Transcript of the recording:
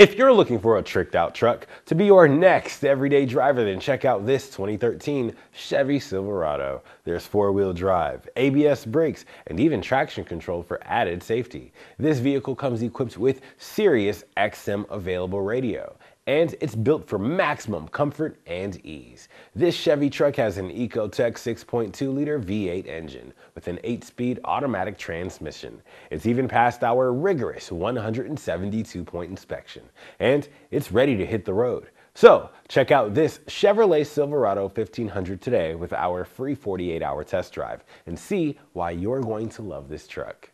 If you're looking for a tricked out truck to be your next everyday driver, then check out this 2013 Chevy Silverado. There's four wheel drive, ABS brakes, and even traction control for added safety. This vehicle comes equipped with Sirius XM available radio, and it's built for maximum comfort and ease. This Chevy truck has an Ecotec 6.2-liter V8 engine with an 8-speed automatic transmission. It's even passed our rigorous 172-point inspection, and it's ready to hit the road. So, check out this Chevrolet Silverado 1500 today with our free 48 hour test drive and see why you're going to love this truck.